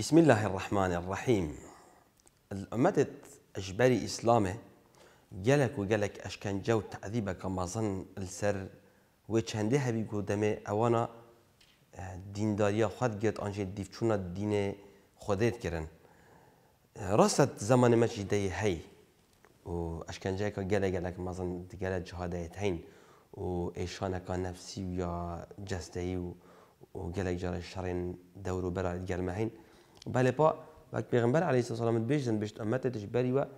بسم الله الرحمن الرحيم المدد أجباري إسلامه جلك وجلك أشكان جو تعذيبة كما ظن السر وچندها بيقودمه أوانا آه، دینداری خود گرد آنچه دیفچون دين خودت كرن راست زمان مجد هي و جاك جلك جلك ما ظن جلك جهادیت هين و ایشان که نفسی و یا و, جار دورو برا گرمه هین Bah, pas, avec Peygamber, alayhi salam, bejden, bejt, un matet, je bariwa,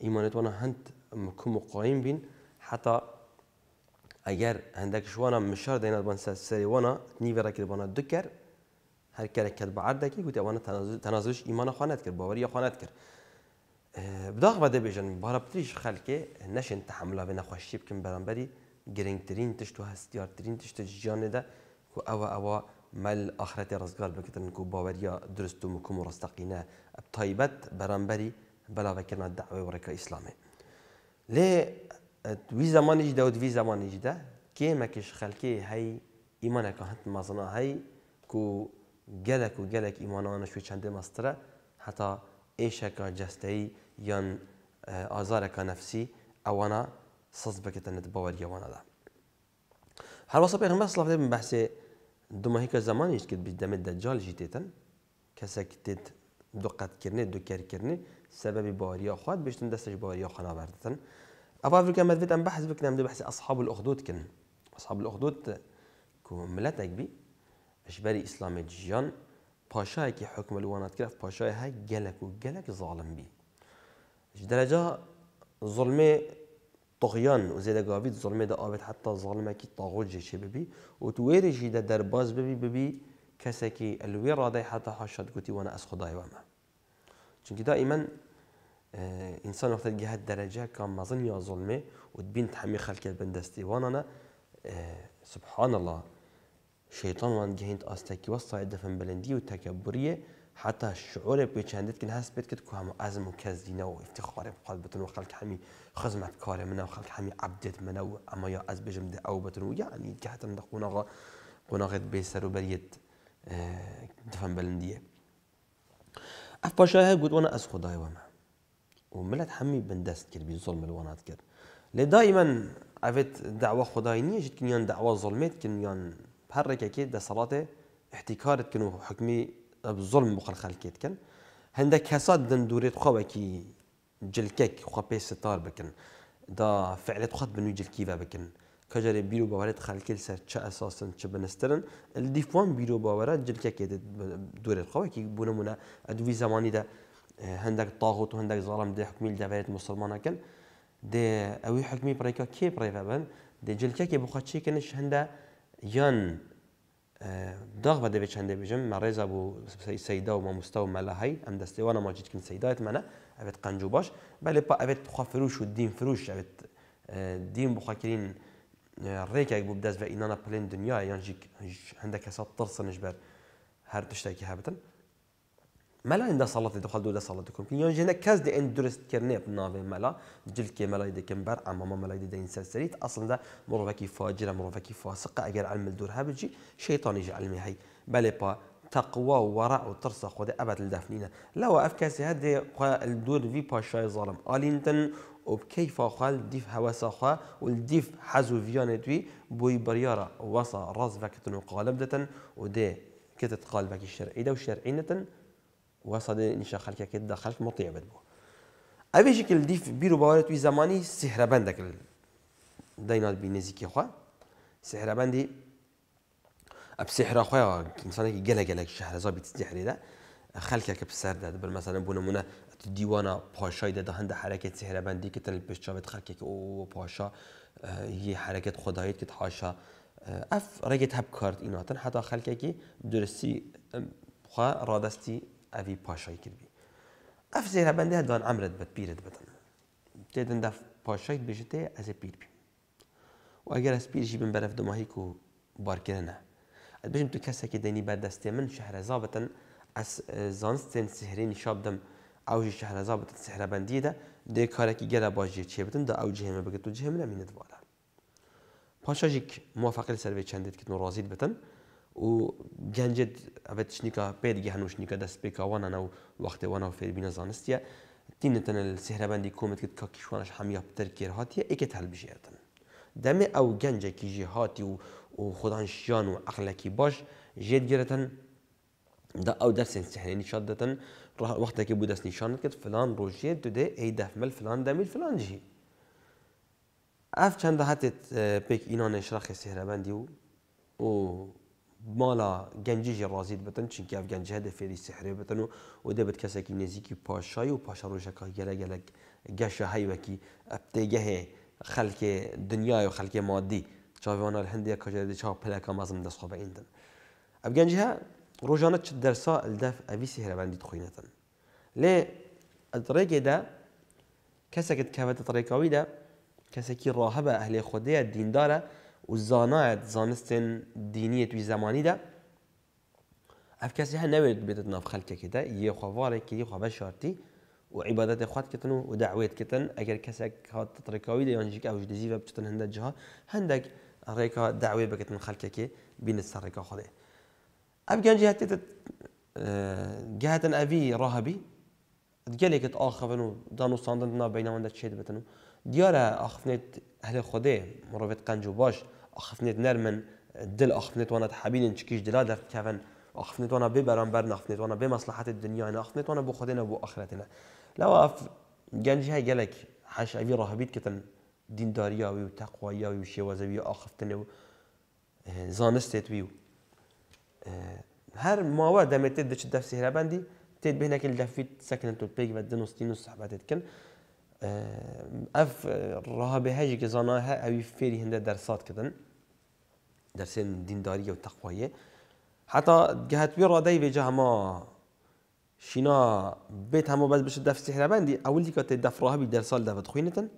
imanet wana hant, kum قائم بین حتی اگر هندک شوانا مشار بان سر سری وانا را کرد بانا دكر هر كرك بعد دکی قلت وانا تنازلش ایمان خواند کرد باوری خواند کرد اه، بداغ بده بیشن بارا بتريش خلكي نشن تحملها بنا خوشيب كم برانبري گرنگترین تشت و هستیارترین تشت جیان ده که اوا اوا مل آخرت رزگار بکتن کو باوریا درست و مکم و ڕستەقینە تایبەت بەرامبەری بەلاوەکردنا داوای وڕێکە ئیسلامی لێ وی جده و دوی زمانیشدا ایمان خەلکی هند ئیمانەکە هەند کو گلک و گلک ایمان gelek îmanana چنده مستره mastir e heta êşeka cesteyî yan azareka nefsî ewana siz biketin di baweriya wana de. Her wasa pêxember silavê min دوما هيك زمان كت بيش دم الدجال جيتتن كسك تد قد كرني دو كر كرني سبب باريا خود بيشتن دستش باريا خنا بردتن أبا أفريقيا مدفت أم بحث بكنا مدو بحث أصحاب الأخدود كن أصحاب الأخدود كو ملتك بي أشباري إسلام جيان باشاي كي حكم الوانات كرف باشاي هاي جلك و جلك ظالم بي درجة ظلمه طغيان و زیده گاوید ظلمه ده آبید حتی ظلمه كي طاغوت جيشي ببي وتويري جيدا دار باز ببي ببي کسی که الوی حتى حشد حاشد وانا اسخو داي واما چونکه دائما آه، انسان وقت تلقى الدرجة كان مظن يا ظلمة وتبين تحمي خلك البندستي وانا أنا آه، سبحان الله شيطان وان جهنت استاكي وصا دفن بلندي وتكبرية حتی شعور پیچندت که هست بید کد که همو از مکزینه و افتخار بقال بتون و خلق همی خدمت کار منه و خلق همی عبدت منه و اما یا از بجم ده او بتون و یعنی که حتی ده قناغا قناغت بیسر و بریت آه، دفن بلندیه اف باشاها قد وانا از خدای وما ملت همي بندست كر بظلم الوانات كر لي دائما عفت دعوة خداينية جد كنيان دعوة ظلمت يان بهرك اكيد ده صلاته احتكارت كنو حكمي بظلم بخل خلقیت كان هندا كساد دن دوریت خواه كي جلكك خواه بيس ستار بكن دا فعلت خواه بنو جلکی بكن كجر بيرو بیرو باورت خلقی سر تش اساسا تش بنسترن الدیفوان بیرو باورت جلکک دوریت خواه کی بونمونه ادوي زماني دا آه، هندك طاغوت وهندك ظالم دي حكمي لدفايات مسلمانا كان دي اوي حكمي بريكا كي بريفا بان دي جلكك كي بوخاتشي كانش هندا يان دغ بده چنده بجم ما رزا بو سيدا وما مستوى ما لهي ام دسته وانا ما کن كن سيدات معنا ابد قنجو باش بله پا ابد بخوا فروش و دین فروش ابد دين بخوا كرين ريك بو بداز فإنانا بلين دنيا يعني جيك هندك هسات ترس جبر هر تشتاكي هبتن ملا عند صلاه دخل دوله صلاه دكم كي يونجنا كاز دي اندرس كرني بنافي ملا جلك ملا دي كمبر اما ما ملا دي دين سلسليت اصلا ده مروفكي فاجر مروفكي فاسق اجر علم الدور هابجي شيطان يجي علمي هي بلي با تقوى ورع وترسخ خد ابد الدفنينه لا واف كاسي هدي الدور في باشا ظالم الينتن وبكيف خال ديف هوسا خا والديف حزو فيان دوي بوي بريارا وصا راس فاكتن وقالبدة ودي كتت قال باكي الشرعي ده وشرعينة ان وصدی نیشە خەکەکەت دا خەک مطیعبت بوو ئەوێژێکی دیف بیر و باوارێت وی زمانی سهرەبندەکرد دەینات بی نزیکی خوا سهرەبندی ئەب سحراخوایەوە ئینسانێکی گەلە گەلێک شەهرەزا بیت سحرێدا خەکێکە پسەردا دەبر مەسەە بوو نمونە دیوانە پاشای دەدا هەندە حرەکەت سهرەبندی کە تەن پێشچوێت خەکێک ئەو پاشا هی حرەکەت آه، خدایت کرد حاشا آه، هب كارت هەب کارت ئیناتن حتا كي درسي خوا رادستي ئەوی پاشای کردی اف زێرە بەندێ هەدوان ئەمرت بەت پیرت بدەن تێدەندا پاشایت بژێتێ از پیر بی و پیر ئەس پیرژی دو ماهی کو و نه. از بشیم تو که دنی بر دستی من شەهرەزا بەتەن ئەس زانستێن سهرێنی شاب شهر ئەوژی شەهرەزا بەتە سهرەبەندیدا دێ کارێکی گەرە باشژێ چێ بدن دا ئەو جێمە بگەت تو جێمە نەمینێت بالا پاشاژێک موفقل سەروێ چندێت که و ڕازیت بتن و گەنجێت ئەبێت شنیکە پێ دیگە هەنوو شنیکە دەست پێکە وانە ناو وەختێ وانەوە فێبینە زانستیە تینەتەنە سێرەبەندی کۆمت کرد کە کیشوانش هەمیە پتەرکێر هاتیە ئێکت هەلبژێتن دەمێ ئەو گەنجێکیژی هاتی و و خدان شيان و عقلەکی باش ژێتگرێتن دا درس دەرسێن نشادة شاد دەتن وەختێکی بوو دەست نیشانت کرد فلان ڕۆژێ اي ئەی مل فلان دەمیل فلانجی ئەف چەندە هاتێت اه، پێک ئینانە شراخی سێرەبەندی و و مالا گنجی جی رازید بتن چون که افغان جهاد فری سحری سحره بتن و و ده بد کسی که نزیکی پاشای و پاشا روشکا گله گله گشه هی وکی ابتگه خلک دنیای و خلک مادی چاویوانا الهندی کجا ده چاو پلکا مازم دست خواب ایندن اف گنجه ها روشانه چه درسا الدف اوی سحره بندید خوینتن لی ادرگه دا کسی که کهوت طریقاوی ده کسی که راهب اهل خوده دین داره و زانایت زانستن دینیت وی زمانی ده اف کسی ها نوید بیتت ناف خلکه که ده یه خواره که یه خواه شارتی و عبادت خود کتن و دعوت کتن اگر کسی خواهد تطرکاوی ده یعنی که اوش دزی و بچتن هنده جها هندک ریکا دعوی بکتن خلکه که بین سر ریکا خوده اف گنجی هتیتت جهتن اه، اوی راهبی تقلقت آخفنو دانو صندن ناب بینامون ده چید بتنو دیاره آخفنیت أهل خوده مروفت قنجو باش آخفنت نرمن دل آخفنت وانا تحبین چکیش دلا در كفن آخفنت وانا به بر نخفنت وانا به مصلحت الدنيا نخفنت وانا بو خودنا بو آخرتنا لو اف جنج های جلك حش ابي رهبيت كتن دين و تقوایی و شیوازوی و آخفتن و آه، زانستت ویو آه، هر ماوە دەمێتێت دەچ دەفسی هێرابندی تێت بینەکە لەفیت سەکنن تۆ پێی بە دنوستین و صحبتت کردن ev rahabe hecik zana he evi feri hinde dersat kidin. Dersin dindariye ve takvaye. Hatta gehet bir radey ve cehma şina bet hema bez bişi def sihrabendi. Evvel dikkat def rahabi dersal devet xuynetin.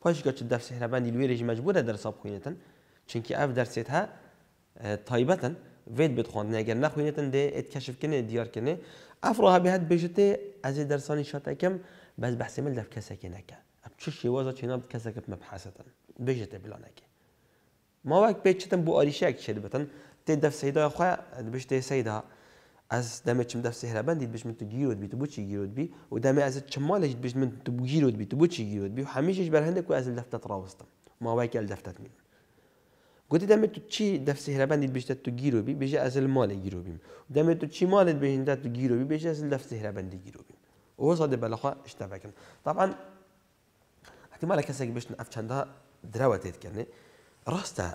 Paş dikkat def sihrabendi lüvereci mecbure dersab xuynetin. Çünkü ev derset he taybetin. وید بد خواندن اگر نخوینتن ده ات کشف کنه دیار کنه افراها به هد بجته از درسانی شات اکم بەس بەحسیمل دەب کەسێکی نەکە ئەم چشی وەزە چینە کەسەکە مەبحەسەن بێژێتە بو ماوەک پێچتم بۆ ئەریشەیەک شێت بتن تێ دەفسەیدا خۆ بش تێ سەیدا ئەس دەمەچم دەفسی هەرەبندیت بشم تو گیرۆت بیت بچی گیرۆت بی و از چمال چمالێک بش من تو گیرۆت بیت بچی گیرۆت بی و اش بەرهندێک و ئەز دەفتەت ڕاوستم ماوەیەکی ئەل دەفتەت می قلت دمه تو چی دەفسی هەرەبندیت بشتە تو گیرۆبی از المال مالێک بي دمه تو چی مالت بێژندە تو گیرۆبی بێژە ئەزل دەفسی هەرەبندی وصل بلخوا اشتبكن طبعا احتمال كسك باش نفتش عندها دراوتيت كني راستا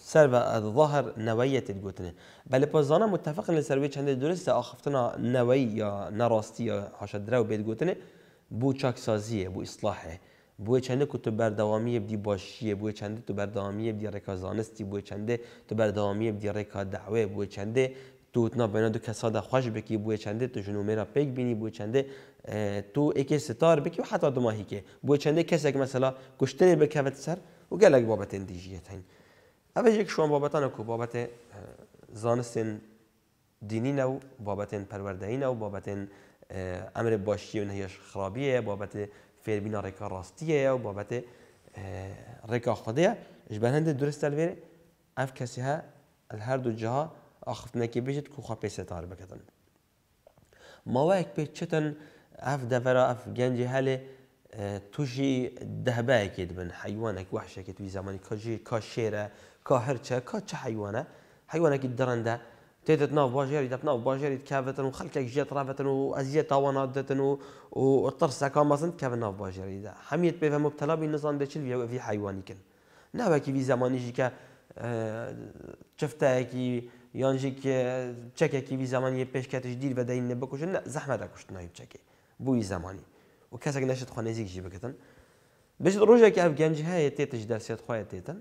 سيرفا الظاهر نوية تقولتني بل بوزانا متفق ان لسيرفي چند درست اخفتنا نوية يا نراستي يا حاشا دراو بيتقولتني بو تشاك سازيه بو اصلاحه بو چند که تو بردوامی بدی باشیه بو چند تو بردوامی بدی رکازانستی بو چند تو بردوامی بدی رکا دعوه بو چند تو اتنا بینا دو کسا دا خوش بکی بوی چنده تو جنو میرا پیک بینی بوی چنده اه، تو ایک ستار بکی و حتی دو ماهی که بوی چنده کسی که مثلا گشتنی بکوت سر و گلک بابت اندیجیت هین اوه یک شوان بابتان که بابت اه، زانستن دینی نو بابت پروردهی نو بابت اه، امر باشی و نهیش خرابیه بابت فیربینا رکا راستیه و بابت رکا خودیه اجبه هنده درست الویره اف کسی ها الهر دو جها axtinekî bêje ku xapê setar biketin. Mawayek pê çitin ev devera ev gencî helê tu jî dehbeyekê dibin heywanek wehşekê tu zamanî ka jî ka şêre ka hirçe ka çi heywane heywanekî dirin de تيتت ناف باجيري دت ناف باجيري كافتن وخلكك جيت رافتن وازيت تاوانا دتن وطرسا كما سنت كاف ناف باجيري دا حميت بيفا مبتلا بنظام دتش في حيواني كن ناوكي في زماني جيكا شفتها كي یان جی که چکێکی وی زمانی پێشکەتش دیر بە دەین بکوژن زەحمە دەکوشتنەوەی بچەکی بووی زمانی و کەسێک نەشت خۆ نزیکژی بکەن بش ڕۆژێکی ئەف گەنجی هەیە تێتش دەرسێت خۆیە تێتن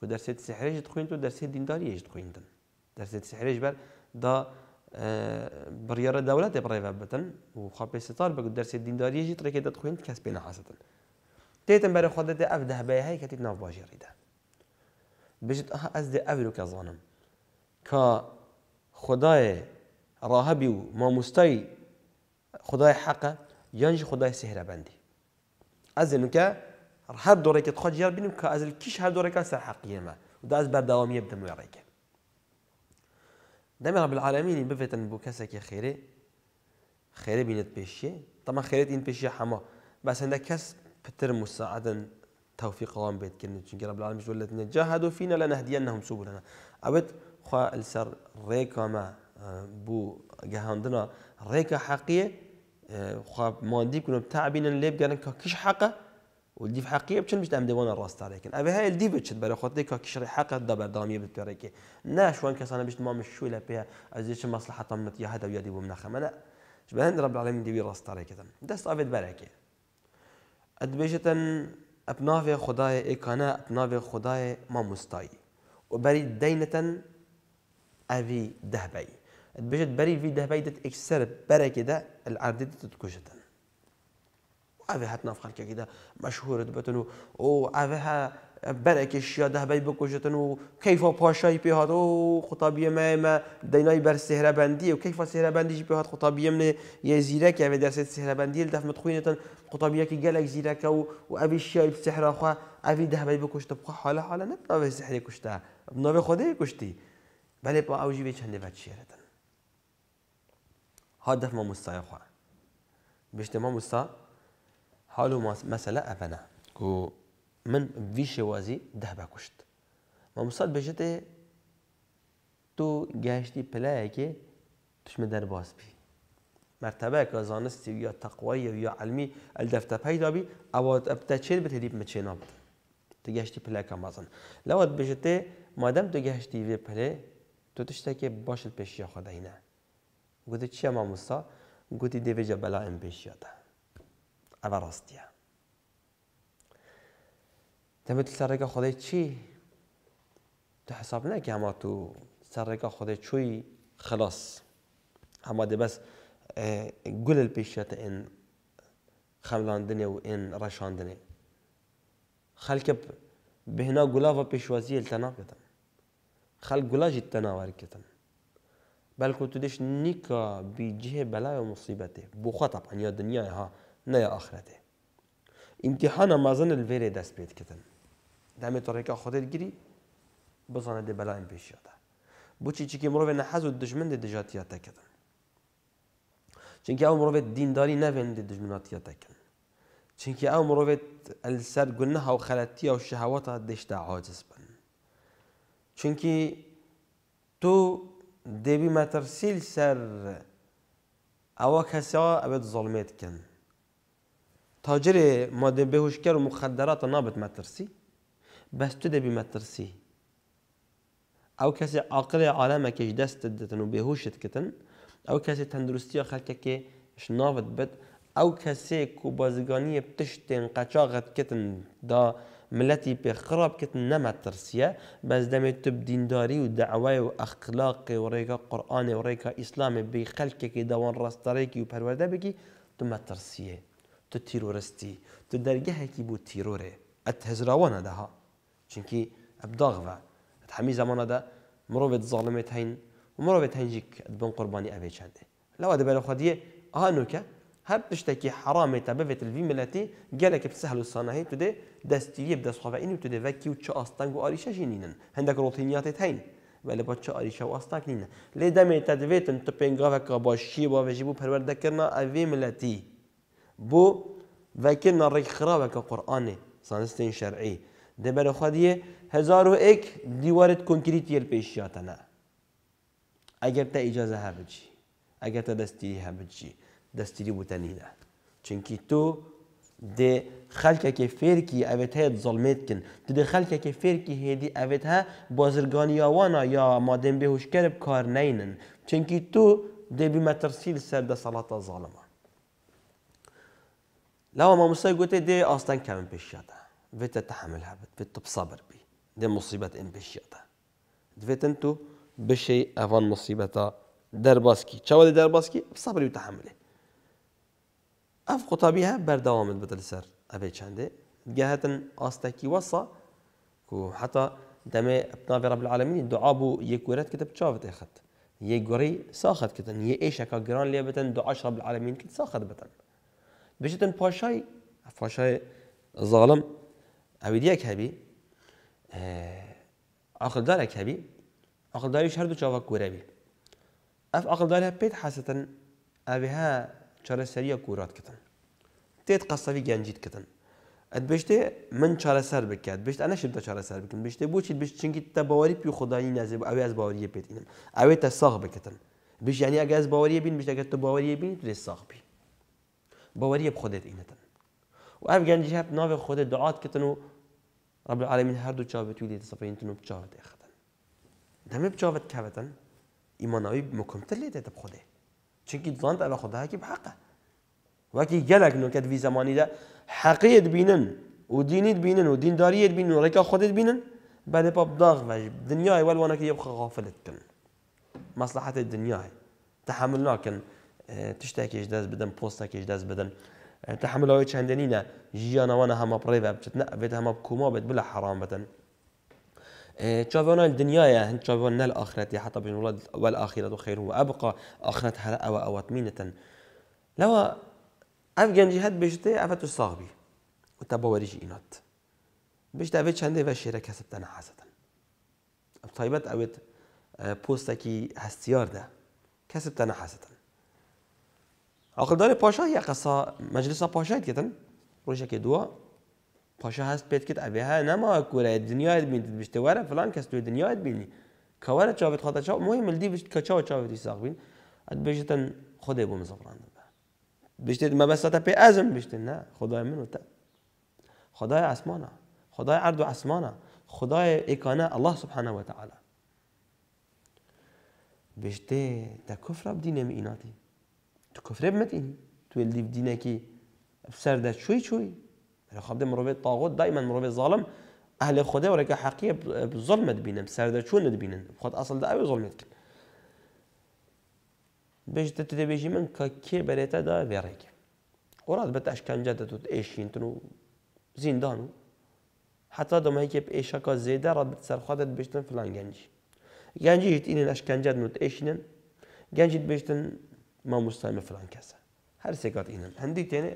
و دەرسێت سحرێژت خوێن و دەرسێت دینداریەشت خوێندن دەرسێت سحرێژ بەر دا بڕیاە دەوڵاتێ بڕێوە بتن و خاپێستار بگو دەرسێت دینداریەژی ترێکی دەتخوێن کەس پێ نەحاستن تێتم بەرە خۆدەێ ئەف دەهبەیە هەیە کەتی ناو باژێڕیدا بژت ئەها ئەس دێ ئەڤ و کا خدای راهبی و مامۆستای خدای حق یانج خدای سهره سهرەبندی ئەزن کە هەر دۆڕێکت خۆ جیار بینم کە از کیش هر هەر سر سەر حەقیێمە و داز بەرداوامیە بدەم وێڕێکە دەمێ بالعاالمینی ببێتن بۆ کەسێکی خیره خیره بینێت پێشیە تەمە خێرێت این پێشیە بس انده کس پتر مساعدن توفيق قوام بيت كن چونكي رب العالمين جل لنا جاهدوا فينا لنهدينهم سبلنا أبد خو السر ريكا ما آه، بو جهاندنا ريكا حقيقي آه، خو ما ماندي كنا بتعبين اللي بجانا كاكش حقه والدي في حقيقية بتشن مش دام دوانا الراس تاريكن أبي هاي الدي بتشد بلا خطي كاكش حقه دبر دامية بتاريكي ناش وان كسانا بيش ما مش شوي لبيها أزيش مصلحة طمنت يا هذا ويا ديبو منخ منا شبهن رب العالمين دي ديبي راس تاريكي دست أفيد بركة أدبيجتن أبناف خداي إيكانا أبناف خداي ما مستاي وبريد دينة ئەوی دەبی بژێت بەریوی دەبی دەت ئیکسەر بەرەێکیدا ئەعادی دەت کوژتن ئەێ هەت نافخەرکێکیدا مەشهورت بتن و ئۆ ئەێها بەرەێکیشیا دەبی بکوژتن و کەیفا پاشایی پێهات و قوتابیە مەمە دەینای بەر سێرەبندی و کەیفا سێرەبندیشی پێهات درس سهرة بندية دەرسێت سێرەبندیل دەفمت خوێنێتن قوتابیەکی گەلێک زیرەکە و و ئەوی شیای سحراخوا ئەوی دەبی بکوشتە بخوا حالە حالە نەت ناوێ سحری کوشتە ناوێ خۆدەی کوشتی. بەێ با اوجی به چند وقت شیردن ها دەفمە مستای بشت ما مستا حالو ما مەسەلە افنا کو من وی شوازی ده با کشت ما مستا بشت تو گشتی بژێتێ که توش می در باز بی مرتبه مرتبەیەکە زانستی یا تەقوایە یا علمی الدفت پیدا ئەلدەفتە پەیدابی ئەوە ئەبتە چێر بتێریب مچێنا بن تو گشتی گەشتی که مازن لەوەت بشت مادم تو گشتی وی پلێ دو تشتێکێ باش پێشیە خۆدەینە گوتی چیە مامۆستا گوتی دەوێجە بەلا ئەم پێشیەتە ئەوە ڕاستیە دەمت سەرێکە خۆدەی چی تو حساب نەکە ئەما تو سەرێکە خۆدەی چووی خلاص ئەما دەبەست اه، گول پێشیەتە ئێن خەملاندنێ و ئێن ڕەشاندنێ خەلکە بهنا گولاڤە پێشوازیە لە ناکەتم خلق جدا ناورکتن بلکه تو نیکا بیجه بلا و مصیبته بخوا طبعا یا دنیا ها نه یا آخرته امتحان مازن الویره دست بید کتن دمه طریقه خودت گیری بزانه ده بلا این پیش بو چی که مروه و دشمن ده دجاتیاته کتن چونکه او مروه دینداری نوین ده ها او مروه السر و خلطی و شهواتها دشتا عاجز به چونکی تو دبی مترسیل سر او کسی ها ابد ظلمیت کن تاجر ماده بهوشکر و مخدرات نابد مترسی بس تو دبی مترسی او کسی عاقل عالم کش دست دتن و بهوشت کتن او کسی تندرستی خلکه که نابد بد او کسی کو بازگانی پتشتن قچاغت کتن دا ملتی پی خراب کت نمت ترسیه بس دمی تب دینداری و دعوی و اخلاق و ریکا قرآن و ریکا اسلام بی خلک که دوان راستاری کی و پرورده بکی تو مت ترسیه تو تیرورستی تو درگه کی بود تیروره ات هزراوانه ده ها چونکی ابداغوه ات همی زمانه ده مروبت ظالمت هین ومروبت هنجیک ات بن قربانی اوی چنده لو ده بلا خودیه آنو که هر تشتکی حرامی تا بفت الوی ملتی گلک بسهل و صانهی تو ده دستیه بده صحبه اینو تو ده وکی و چه آستانگ و آریشه جینینن هندک روتینیات هین ولی با چه آریشه و آستانگ نینن لی دمه تا دویتن تو پینگاوه که باشی با وجی پرورده کرنا اوی ملتی بو وکرنا نرک خرابه که قرآنه سانستین شرعی ده بر خودیه هزار و ایک دیوارت کنکریتی پیشیاتنه اگر تا اجازه ها بجی اگر تا دستی ها دستیری دەستری وتەنیدا چونکی تۆ های ظلمت کن تو ده زڵمێتکن که خەلکێکی فێرکی هێدی ئەوێت هە بازرگانیاوانە یا مادەم بێ هوشکەرە کار نینن چونکی تۆ دێبی مەترسیل سەر دە سەڵاتە زاڵمە لەوە مامۆسای گوتێ ده آستان کم پێشیاتە بێتە تحمل هەبێت بێت تو بسەبر بی دێ مصیبەت ئەم پێشیاتە دوێتن تو بشەی ئەوان مصیبەتە دەرباسکی چاوە دەرباسکی بصبری و تحمله ئەف قوتابی هە بەردەوامت بدل سر ابي چندێ جهتن استكي وصا كو حتى دمي دەمێ ئەناوی ڕب العالمینی دوعابوو یەکورەت کتە بچاوت خەت یە گوڕی ساخت کردن یە ئێشەکە گران لێ بتن دوعاش رب العالمين كت ساخت بتن بشتن پاشای فاشاي ظالم ابي ديك هبي ئەوی آه، دیەک هەبی عقلدارێک هەبی عقلداریش هەردوو چاوە کورەبی ئەف عقلداری پێیت حەستن ئەوێ هە چارەسەریە کورات کتن تێت قەسەوی گەنجیت کتن ئەت بشتێ من چارەسەر بکات بشت ئەنەشم تە چارەسەر بکن بشتێ بۆچیت بشت چنگی تە باوەری پی خدایی نازێ ئەوێ ئەس باوەریە پێتینم ئەوێ تە ساغ یعنی بژیانی از باوەریە بین بشتەگەت تە باوەریە بین لێ ساغ بی باوەریە خودێت ئینەتن و ئەم گەنجی هەب ناوێ خود دعات کتن و رب العالمین هەردوو چاوێت و لێتە سەپینتن و بچاوت ئێخدن دەمێ بچاوت کەوەتن ئیمانەوەی مکمتر لێ دێتە چکی دڵند ئەلە خداکی بحقە وەکی گەلک نوکەت وی ده حقیت بینن و دینیت بینن و دینداریت بینن و رکا خودت بینن بعد پا بداغ بەش دنیای وەلوانەکە یبخ غافلت کن مصلحت دنیای تحمل ناکن تشتێکیش دەست بدن پۆستەکیش دەست بدەن تحملەوەی چەندێنینە ژیانەوانە هەمە بچت نه بیت هەمە کوما بیت بلا حرام بدن تشافونا الدنيا يا هن تشافونا الآخرة حتى بين ولد والآخرة خير وأبقى آخرة هلا أو أو تمينة لو أفغان جهاد بجتي أفتو صاغبي وتبا وريجي إنات بجتا أفت شندي وشيرة كسبتنا حسدا بطيبت أويت آه، بوستكي هستيار ده كسبتنا حسدا عقل داري باشا هي قصة مجلسة باشا كتن روشك دوا پاشا هست پێت کرد ئەێ ها نەماوە کورای بینید بشته وره فلان کس توی دنیاات بینی کەوارە چاوێت خاتە چاو مهم ملی بشت کە چاو چاوێتی ساق بین ئەت بێژتەن خۆدێ بۆ مزەفران بە بشتێت مەبەستە پی ازم بشتن نه خدای من و خدای ئاسمانە خدای عرض و ئاسمانە خدای ایکانه الله سبحانه و تعالی تە کفرە بدینێ ایناتی تو کفرێ تو توێ لیب دینەکی سەردە چوی چوی احنا خابدين مروي طاغوت دائما مروي ظالم اهل خدا ورقا حقيقه بالظلم دبينن شون دبينن خد اصل ده اوي ظلم بيش تتدي بيجي من كي بريتا دا بيريك وراد بتاش كان جدد ايشين تنو زندان حتى دم هيك بإيشاكا زيدا راد بتسر خدت بيشتن فلان جنجي جنجي يتينن اشكنجد نوت ايشينن جنجي بيشتن ما مستعمل فلان كسا هر سيكات إنن عندي تاني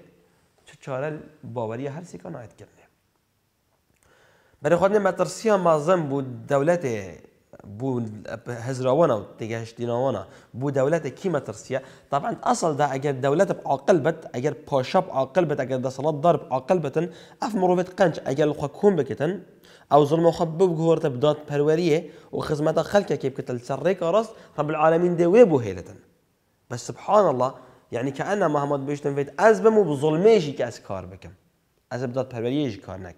چه چاره باوری هر سی کن کرده برای خود مترسی مازم بود دولت بود هزروانا و تگهشتیناوانا بود دولت کی مترسیه طبعا اصل ده اگر دولت با عقل بد اگر پاشا با عقل بد اگر ده دار با عقل بدن اف مروفت قنج اگر خو کون بکتن او ظلم و خب بغورت بداد پروریه و خدمت خلقه کی بكتل سريك راس رب العالمین دوي بو هیلتن بس سبحان الله يعني كأن محمد بشتم فيت از بمو بظلمیشی که از کار بکم از بداد پروریشی کار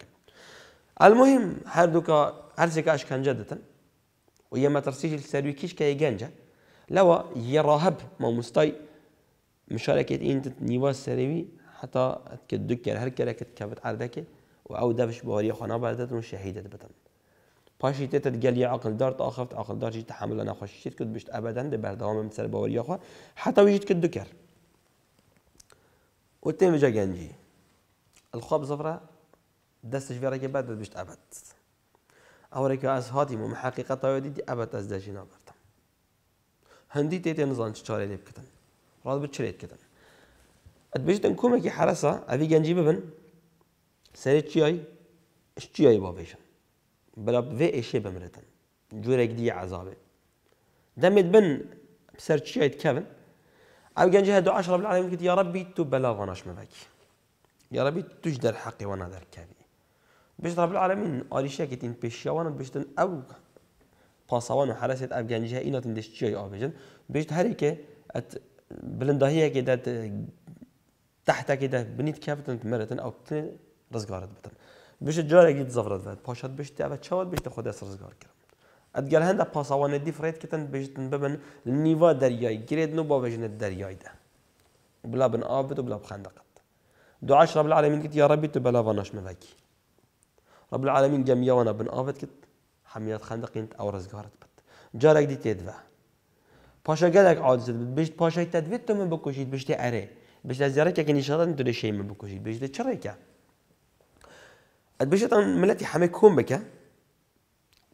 المهم هر دو که هر سکه اشکنجه دتن و یه مترسیش السروی کیش که گنجه راهب ما مستي مشاركة إنت نيوا السروي حتى كدكر هر كركت كبت عردك وأو دفش بواري خنا بعدت والشهيدة بتن باشي تتت قال يا عقل دارت آخفت عقل دارت جيت تحمل أنا خشيت كنت بشت أبدا دبر دوام مثل بوري حتی حتى کد دکر. وتم جا جنجي الخواب زفرة دستش في راكي بعد بشت أبد أو راكي أز هاتي مم حقيقة طاوي دي أبد أز داشي نابرتم هندي تيتي نظام تشاري ليب كتن راد بتشريت كتن اتبشتن كومكي حرسة أبي جنجي ببن سريت شياي شتياي بابيشن بلا في إشي بمرتن جورك دي عذابي دمت بن بسر شياي تكفن او أبقى جهه هدو عشرة بالعالمين قلت يا ربي تو بلا ظناش مباكي يا ربي تجدر حقي وانا دار كابي باش رب العالمين آليشا كتين بيشيا وانا باش تن أو باصوان وحرست حرسيت أبقى نجي هاينا تندش جاي آبجن باش تهريكي أت بلندهية كده تحت كده بنيت كابتن تمرتن أو رزقارت بتن باش جارك يتزفرت بات باشات باش تعبت شوات باش تاخد رزقار كرم ادگل اتقال هندا باسوان ديفريت كتن بيج تنببن نیوا درياي گرید نو با بجن الدرياي ده بلا بن آبت وبلا بخندقت دعاش رب العالمین کت یا ربی تو بلا واناش مذاکی رب العالمین جمعی وانا بن آبت كت حميات خندقين او رزقارت بت جارك دي تدفع باشا قالك عادزت بجت باشا تدوید تو من بکشید بكوشيت بيج تعري بيج لزيارك كان يشرط انتو لشيء من بجت بيج لتشريكه ادبشتان ملتی ملتي حميكم بکه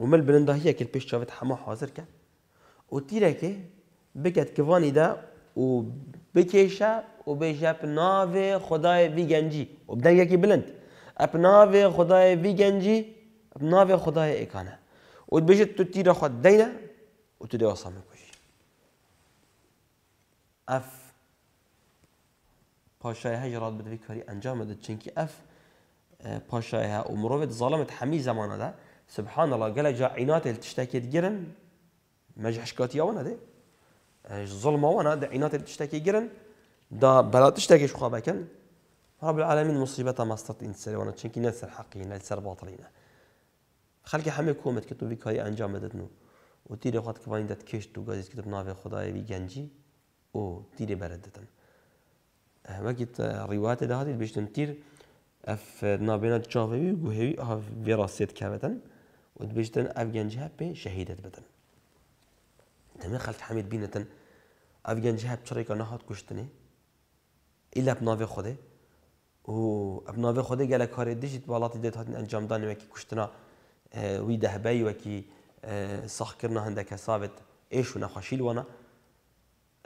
و مل بلندهیه که پیش شوید همه حاضر کرد و تیره که بکت کفانی دا و بکشه و بیشه پناو خدای ویگنجی و بدنگ یکی بلند اپناو خدای ویگنجی اپناو خدای اکانه و بیشه تو تیره خود دینه و تو دیو کشی اف پاشای هجرات بده کاری انجام داد چنکی اف پاشای ها و مروفت ظالمت همی زمانه ده سبحان الله قال جا عينات اللي تشتكي تقرن مجح شكاتيا وانا دي ايش ظلمة وانا دي عينات اللي تشتكي قرن دا بلا تشتكي شو خابكن رب العالمين مصيبة ما استطيع انسر وانا تشنكي نلسر حقينا نلسر باطلينا خلقي حمي كومت که تو هاي انجام دتنو نو و تیره خود که باید کشت تو گازیت که تو ناوی خدای بی گنجی او تیره بردتن وقت روايات ده هاتید بشتن تیر اف نابينا تشافي بی گوهی اف ویراسیت که ودبجتن افغان جهاب شهيدت بدن دم خلت حميد بينتن افغان جهاب شريكه نهات كشتني الا بنافي خوده و بنافي خوده قال كاري هاري ديجيت بالات ديت هاتن انجام دان وكي كشتنا آه، وي دهبي وكي صح آه، كرنا هندك صابت ايش ونخشيل وانا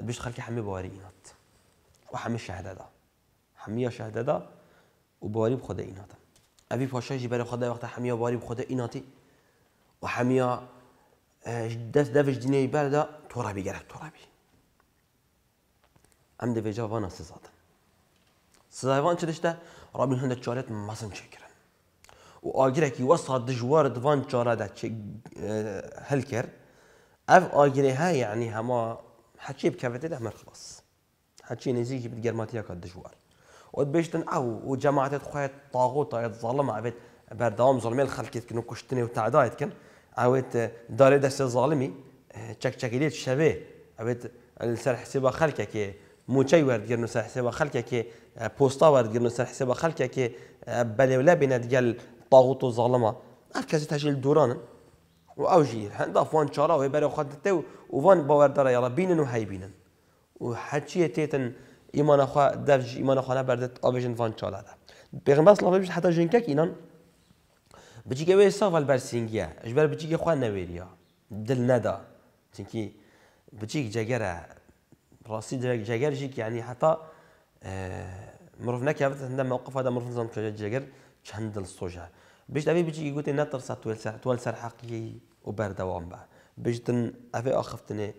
بيش خلك حمي بوارينات وحمي الشهاده ده حميه شهاده ده وبواري بخده اينات ابي باشا جبر خده وقت حميه بواري بخده ايناتي وحميا آه، دست دفش دنيا بلدة ترابي جرك ترابي ام دفش جوانا سزاد سزايفان چلشتا رابين هند چارت مزن چكرن وآجرك يوصل دجوار دفان چارا دا آه، اف آجري ها يعني هما حچی بکفته ده مر خلاص حچی نزیکی بدگرماتیا كدجوار دجوار بيشتن او وجماعة خوات طاغوت ظلم عبيد بردام ظلمي الخلق كنو كشتني وتعدايت كن اوت داري دست ظالمي چك چكيلي شبه اوت سر حساب خلقه كي موچي ورد گرنو سر حساب خلقه كي پوستا ورد گرنو سر حساب خلقه كي بلولا بين ديال طاغوت هر اركز تجيل دوران و واوجي هندا فوان چارا وي بري خدته وفان باوردار يلا بينن و وحكي تيتن ايمان اخو دفج ايمان اخو نبردت اوجن فان چالا پیغمبر صلی الله علیه و حتی جنکه که اینان بر سینگیه اش بر اجبر که خوان نویریا دل ندا چونکی که جگره راسي جاكر یعنی يعني حتى نکه آه، كافت عندنا موقف هذا مرفنا نظام جاكر تشندل الصوجة باش دابا بيجي يقول لنا ترسا طوال سر طوال سر و بر دوام بها باش تن افي اخفتني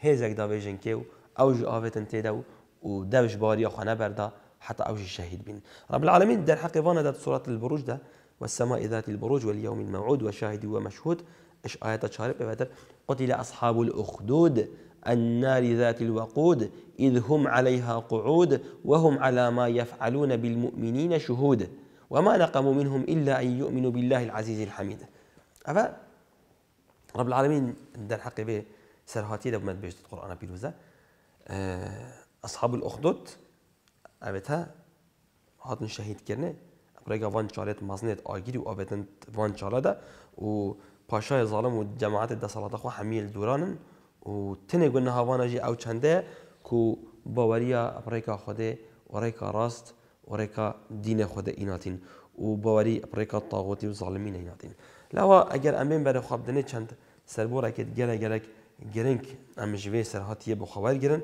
هيزك دابا جنكيو او جو افي تنتيدو ودابش باري اخونا بردا حتى اوج الشهيد بين رب العالمين دار حقي فانا دات صورة البروج ده والسماء ذات البروج واليوم الموعود وشاهد ومشهود إش آية تشارب إبادر قتل أصحاب الأخدود النار ذات الوقود إذ هم عليها قعود وهم على ما يفعلون بالمؤمنين شهود وما نقموا منهم إلا أن يؤمنوا بالله العزيز الحميد أفا رب العالمين دان حقي به سرهاتي ده بمد بيجت القرآن بيروزة آه، أصحاب الأخدود أبتها هاتن شهيد كرنه Kureyga van çaret maznet agiri u abetent van çalada u paşa zalim u cemaat da salata xo hamil duranın u tene gun havana ji au çande ku bavariya Kureyga xode وريكا راست وريكا دين خود ایناتین و باوری ریکا طاغوتی و ظالمین ایناتین لوا اگر امین بر خواب دنه چند سربور اکید گره گرک گرنگ امجوه سرحاتیه بخوار گرن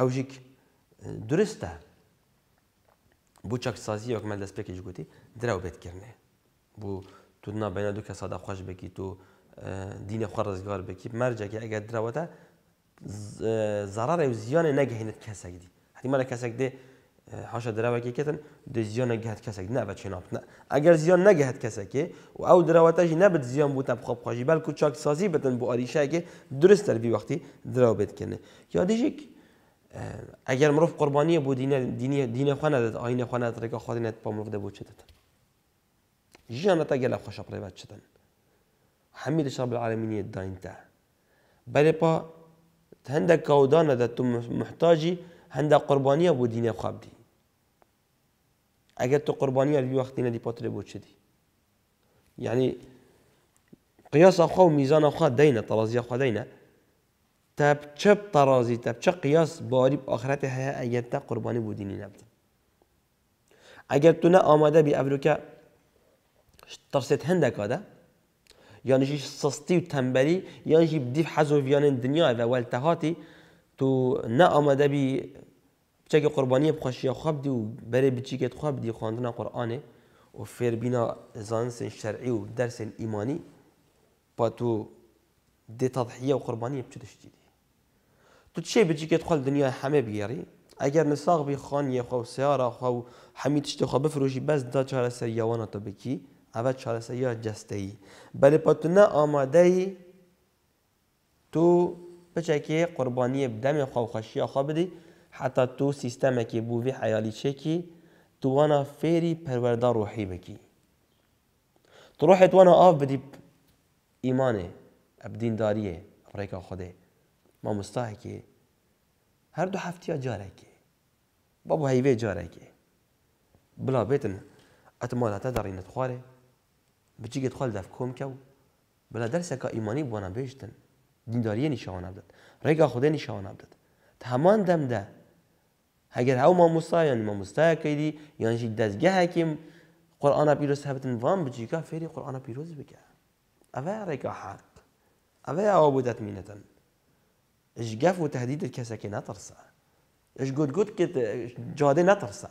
اوجیک درسته بۆ چەکسازی یەکمە دەستپێکیش گوتی دراو بو بوو تونا بەە دوو دو سادا خوش بکی تو دین خۆ ڕزگار بکی مەرجێکی که اگر زارارێ و زیان زیان کەسێک دی هەریمە لە ده حاشا حاشە که کتن ده زیان نەگەهت کەسێک نەبە نه اگر زیان نگهت کەسێکی و دراوته دراوەتەژی نەبت زیان بوو تە بخۆپخۆشی بەلکو چاکسازی بتن بۆ که درست دەربی وقتی دراو بیت یا دژێک آه، اگر مروف قربانی بود دین دینی دین خانه داد آینه خانه داد رکا خو نت په مروف د بو چتت جیانه تا گل خوش پر بچ چتن حمید رب العالمین داین ته بلی پا هندك کودانه داد تو محتاجی هندك قربانی بود دینه خواب دی اگر تو قربانی قربانيه دی وخت نه دی پاتره چه دی یعنی قياس اخو میزان خواه دینه طرازيه خواه دینه تب چپ ترازی تب چه قیاس باری آخرت هیا اگر تا قربانی بودینی نبود اگر تو نه آماده بی ابرو که ترسید هنده کاده یعنی جیش و تنبری یعنی جیب دیف حزو دنیا و والتهاتی تو نه آماده بی چه که قربانی بخوشی خواب دی و بره بچی که خواب دی خواندن قرآنه و بینا زانس شرعی و درس ایمانی با تو دی تضحیه وقربانیه دی. تو چه بجی که دخل دنیا همه بگیری اگر نساق بی خانی خو سیارا خو حمید شته خو بفروشی بس دا چهار سر یوانا تو بکی اول چهار سر یا جسته ای بله پا تو نه آماده ای تو که قربانی بدم خو خوشی خو بدی حتی تو سیستم که بووی حیالی چکی تو وانا فیری پروردار روحی بکی تو تو وانا آف بدی ایمانه ابدینداریه ریکا خوده ما که هر دو هفته جارکی بابا هیوه کی بلا بیتن اتمالا داری خواره بچی که خوال دف کم کو بلا درس که ایمانی بوانا بیشتن دینداری نشان بدد رگا خود نشان تا همان دم ده اگر هاو ما مستاه یعنی ما که دی یعنی شید دزگه که قرآن پیروز هبتن وام بچی که فری قرآن پیروز بکه اوه رگا حق اوه او بودت مینتن اش قف وتهديد الكسكي نترسع اش قد قد كت جادي نترسع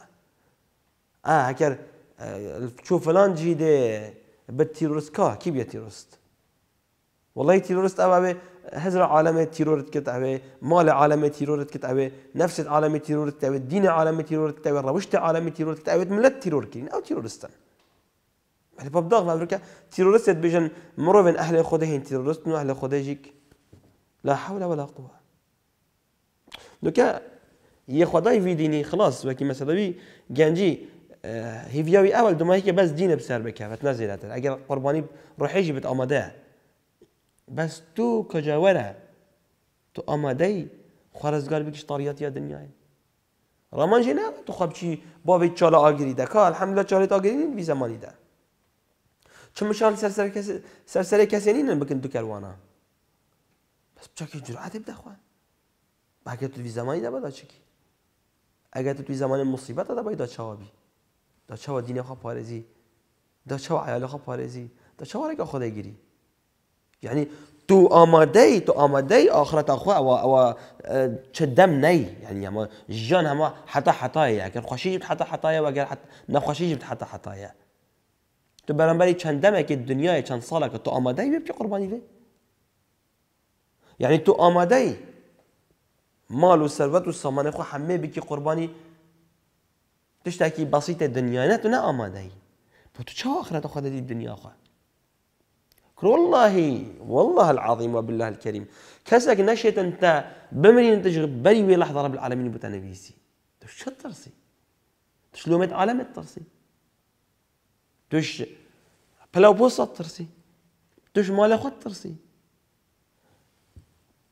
اه هكر تشوف آه، فلان جيدة بالتيرورست كا كي بيا تيرورست والله تيرورست أبى هزر عالم تيرورت كت أبى مال عالم تيرورت كت أبى نفس عالم تيرورت أبى دين عالم تيرورت أبى روشت عالم تيرورت كت أبى ملت تيرور كين أو تيرورستن بل ببداغ ما بركة تيرورست بجن مروفن أهل خدهين هين تيرورست نو أهل خدهجيك لا حول ولا قوه دوكا يا خو في ديني خلاص وكي مثلا بي جانجي آه، هي فياوي اول دوما هيك بس دين بسر بك فتنزل هذا اجل قرباني روحي جي بت اماده بس تو كجاوره تو اماده خرز قال بك طاريات يا دنياي رمان جينا تو خب شي بابي تشالا اجري دكا الحمد لله تشالا اجري في زماني ده شو مشان سرسره كسر سرسره كسينين بكن دوكروانا چاکی جرأت بده خوان اگر تو زمانی ده باید چکی اگر تو زمان مصیبت ده باید چوا بی دا چوا دین خواه پارزی دا چوا عیال خواه پارزی دا چوا رگا خدا گیری یعنی تو آماده ای تو آماده ای آخرت خو او او چه دم نی یعنی ما جان همه حتا حتای اگر خوشی جبت حتا حتای و اگر حت نخوشی جبت حتا حتای تو برانبری چند دمه که دنیای چند ساله که تو آماده ای بی قربانی بی یعنی تو آماده ای مال و ثروت و سامان خو همه بکی قربانی تشتکی بسیط دنیا نه تو نه آماده ای با تو چه آخرت خود دید دنیا خو كر والله والله العظيم وبالله الكريم که نشیت انت بمری انت بري وی لحظه رب العالمين بتنبيسي چه ترسی تش لومت عالم ترسی توش بلا بوسط ترسي توش مال خود ترسي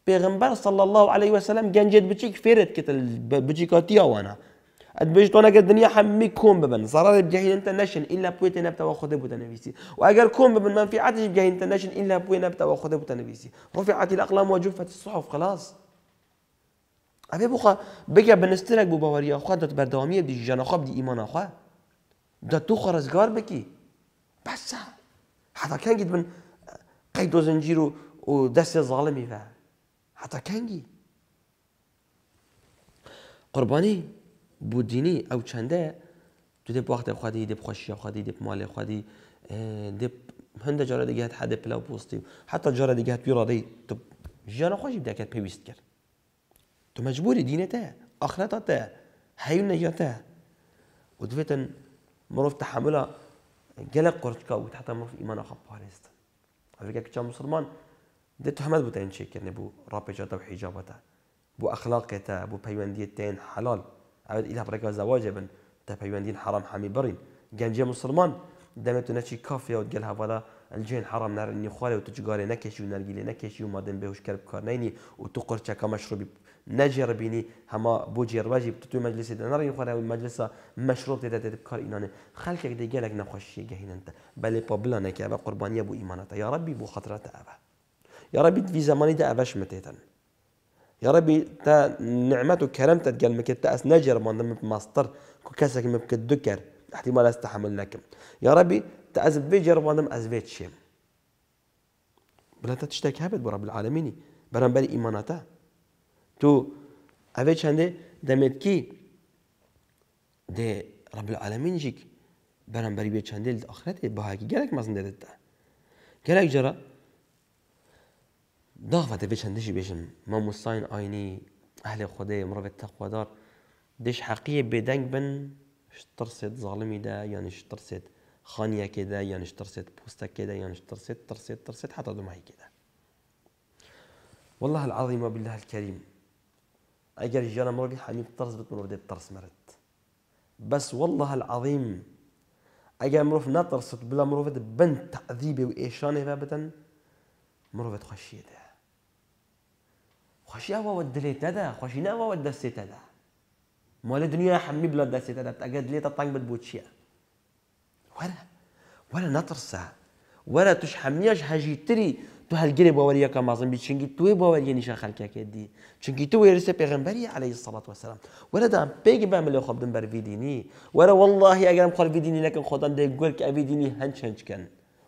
پیغمبر صلی الله علیه و سلم گنجید بچی فیرت کت بچی کاتیا وانا اد بیش تو نگه دنیا همه کم ببن زرار جهین انت نشن الا پوی تنبت و خود بود نویسی و اگر کم ببن من فیعتش جهین انت نشن الا پوی نبت و خود بود نویسی رفعت الاقلام و جفت الصحف خلاص افی بخوا بگه بنسترک بو باوری خواه دات بردوامی دی جان خواب دی ایمان خواه دات تو خرزگار بکی بسه حتا کنگید من قید و زنجیر و دست ظالمی فهم حتى عطا قرباني بوديني او چنده تو چەندە تو دێ وقتە خودی دێ خۆشیە مال اه، دێ ماڵێ هند هەندە دي دەگات حد پلا پۆستی و حتا جارە دەگات پیڕادەی تو ژیانە خۆشی بدەکات پێویست كر تو مجبوری دینێتە ئەخرەتە هەیون نەگەتە و دوێتن مروف تحملە گەلە قڕچکە و مروف مرۆڤ ئیمانە خەپارێستن ئەفریکا کچە مسلمان ده تهمت دێت چی بۆ تاینچێکردنێ بوو ڕاپێجاتە و حجاب تا بو حیجابەتە بۆ ئەخلاقێتە بۆ پەیوەندیتیان حەلال ئەوێت ئیلا پرێکە زواج بن تا پەیوەندین حرام حمی برین گنجی مسلمان دەمێت تو نشی کافی و گەل هەوالا الجين حرام نارني خوالي وتجقاري نكشي ونرجلي نكشي وما دم بهوش كرب كارنيني وتقر تشاكا مشروب نجر بيني هما بوجي رواجي بتتو مجلس نارني خوالي والمجلس مشروب تدا تبكار إناني خلقك دي جالك نخشي جهين أنت بل بابلا نكابة قربانية بو إيمانته يا ربي بو خطرة أبا يا ربي في زماني دا أفش متيتن يا ربي تا نعمته وكرمت قال مكت تأس نجر من مصدر كسك مبكت دكر احتمال استحمل لكم يا ربي تأس ما نم أزبيت شيم بلا تشتك هبت برب العالمين برام بل إيماناتا تو أبيت هندي دمت كي دي رب العالمين جيك برام بل بيت هندي لآخرتي بهاكي قالك مزن دتا قالك جرى دافع دبيش هندش بيشم ما مستاين ايني اهل خدي مربي التقوى دار دش حقيقي بيدنك بن شترسيت ظالمي دا يعني شترسيت خانية كده يعني شترسيت بوستا كده يعني شترسيت ترسيت ترسيت حتى دمعي كده والله العظيم وبالله الكريم اجر جانا مربي حميد ترس بتمر بدي ترس مرت بس والله العظيم اجر مروف نترسط بلا مروف بنت تعذيبي وايشاني بابتا مروف تخشيه خوشی ئەوەوە دلێت دەدا خوشی ود دەستێتەدا تدا لە دنیا هەممی بڵە دەستێتەدا ئەگە دلێتە تەنگ بت بۆ چییە ولا ولا نەترسە ولا توش هەمیەش هەژی تری تو هەلگرێ بەوەریەکە مازمبی چنگی توێ بەوەریە نیشە خەلکەکێت دی چنگی تو وێرسە پێغمبەری علی سەڵات وەسەلام وەرەدام پێگی بە لێ خۆم دم بەرڤیدینی وەرە واللهی ئەگەرم خۆلڤیدینی نەکەم خۆتان دەی گوەرک ئەڤیدینی هەند چەندکەن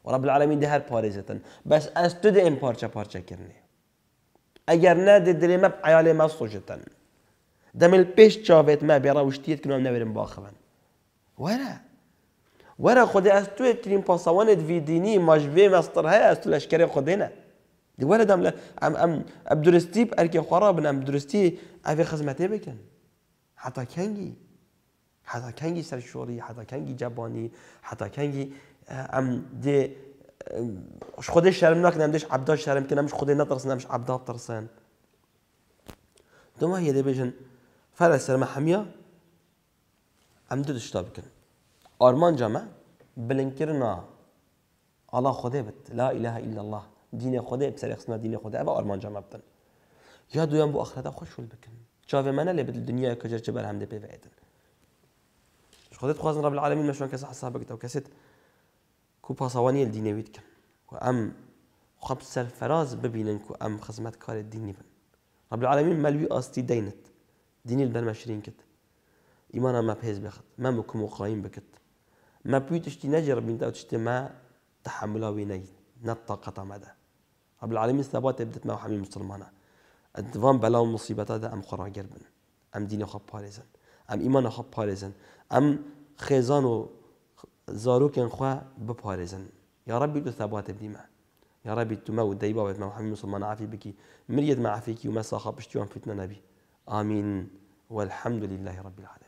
ورب العالمین دە هەر پارێزێتن بەس ئەس تو دە ئیم پارچە پارچەکردنی اگر نه ئەگەر نادێ مە عیاالێ مە سوژتن دەمل پێش چاوێت مە بێڕ وشتیت کنم نەبرم باخەن وەرە وەرە خودی ئەس توێ ترین وی دینی ماژێ مەستر هەیە ئەس تو لشکر خود نه دی ورا دم ام ام عبدالستیب ئەرکێ خۆڕا بن ئەم درستی ئەێ خزمەتێ بکەن حتا کنگی حتا کەنگی سەرشۆری حتا کنگی جبانی حتا کنگی اه، ام دی مش خدي خودی شرمناک نمیدیش عبدا شرم که نمیش خودی نترس نمیش عبدا طرسان دوما هي دي بيجن فرع سرما حمية عمدو تشتابكن أرمان جامع بلنكرنا الله خدي بت لا إله إلا الله دين خدي بسرقسنا دين خدي أبا أرمان جامع بتن يا دوام بو آخرتا خوش شول بكن شاف منا اللي بدل الدنيا كجر جبل هم دي بيفعدن خدي خوازن رب العالمين مشون كسا حسابك تو كسيت كوبا صواني الديني بکەن و ئەم خەب ببينن كو و ئەم كار کارێ دینی بن رب العالمين مەلوی ئاستی دەینت دینی بەرمەشرین کرد ايمانا ما پێز بخت مە وکم و قایم بکرد مە پوی تشتی نەجر بین تا تشتی مە ويني نطاقة مدى رب العالمين ثبات بدت ما هەمی مسلمانا ئەدوان بلا مصیبەتەدا ئەم ام بن ئەم ام خۆ پارێزن ام ئیمانە خۆ پارێزن ئەم خێزان و زاروكين خوا ببارزن يا ربي تو ثبات بديما يا ربي تما ودي ديبا ما محمد صلى الله عليه بكي مريد معافيكي وما صاحب اشتيوان فتنة نبي آمين والحمد لله رب العالمين